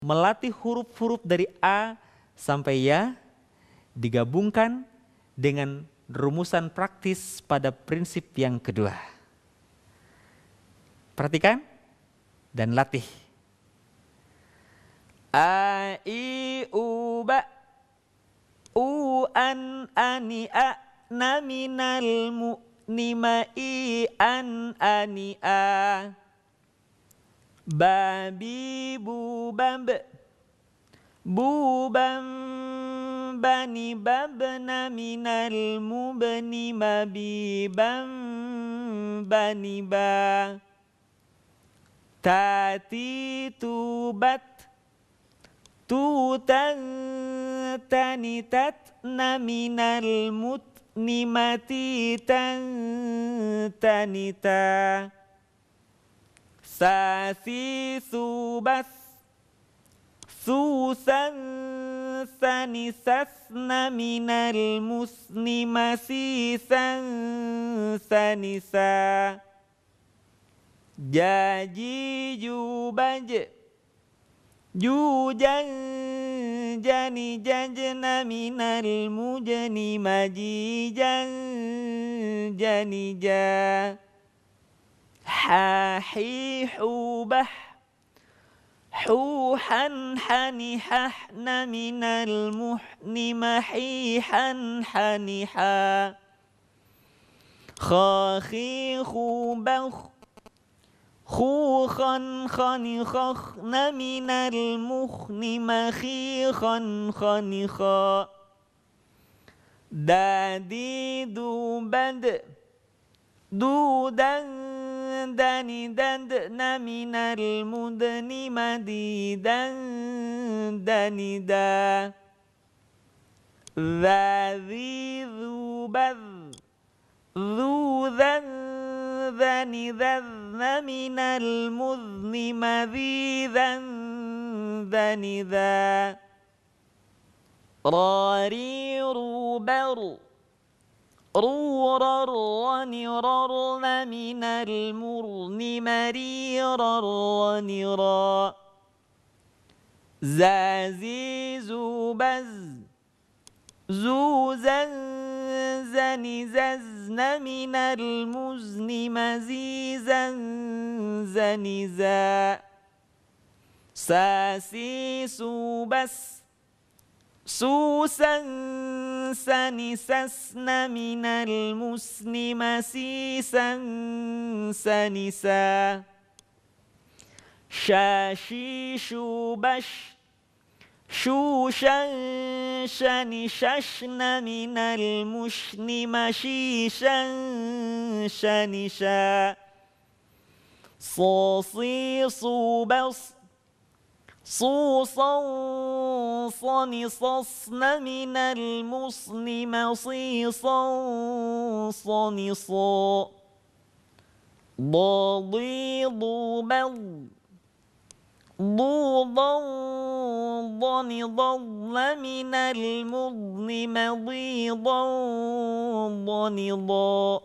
melatih huruf-huruf dari A sampai Y digabungkan dengan rumusan praktis pada prinsip yang kedua. Perhatikan dan latih. A i u ba u an ani a naminal mu nima i an ani a. بابي بوبب بوبا بني ببن من المبن مبيبا با تاتي توبت توتا تنتتن من المتن متيتا تنتا sasi subas susan sanisasna minal musni masisan sanisa jaji jubaj jujan jani jajna minal mujani majijan janija حاحيح بح حوحا حنححن من المحن محيحا حنحا خاخيخ بخ خوخا خنخخن من المخن مخيخا خنخا داديد بد دودا دندن من المدن مديدا دندا ذا ذي ذو بذ ذو ذَنْ ذن ذَنَّ من المذن مذيذا ذنذا راري روبر روررنررن من المرن را زازي زوبز زوزن ززن من المزن مزيزا زا ساسي سوبس سوسا سنسسن من المسلم سيسا سنسا شاشيش بش شوشا شنششن من المشن مشيشا شنشا صاصي صوبص صوصا صنصصن من المصن مصيصا صنصا ضاضي ضو بض ضوضا ضنضض من المضن مضيضا ضنضا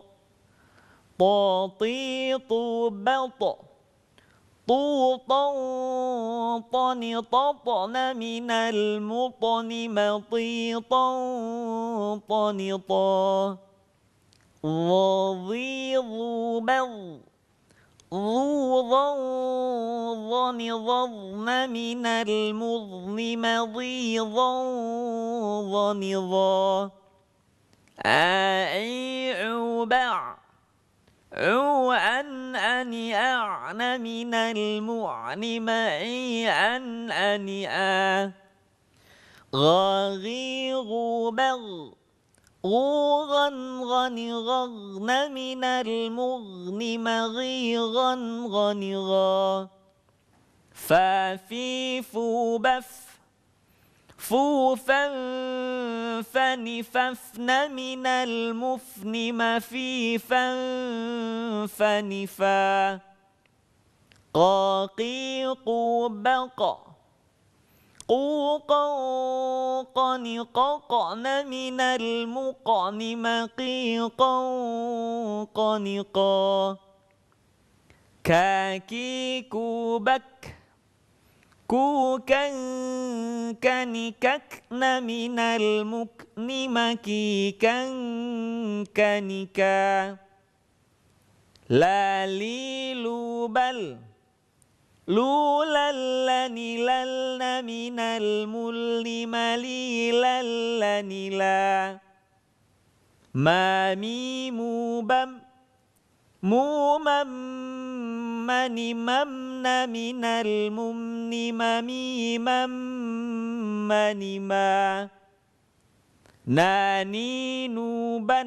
طاطيط بطأ طوطا طنططن من المطن مطيطا طنطا وضي بر ذو ظنظظن من المظن مضيظا ظنظا أعيع عن أن أعن من المعن معي أن آ غاغيغ بغ غوغا غنغغن من المغن مغيغا غنغا فافيف بف فوفا فنففن من المفن مفيفا فنفا قاقيق بقى قوقا قنققن من المقن مقيقا قنقا كاكيك بك كوكا كنككن من المكن مكيكا كنكا لا لي بل لولا لنللن من المل مليلا لا ما ميمو بم موما مَنِ ممن من الممن ممي ممن ما ناني نوبا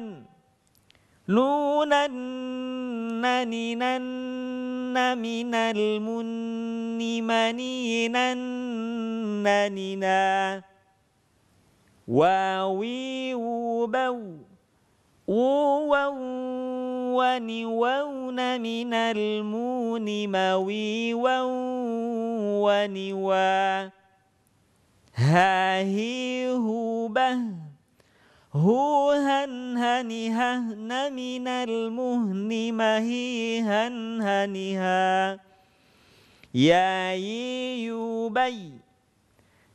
نونا نننا من المن منينا نننا واوي وبو وون من المون مويوا و هاهي به هو هن هن هن من المهن مهي هن ها يا يوبي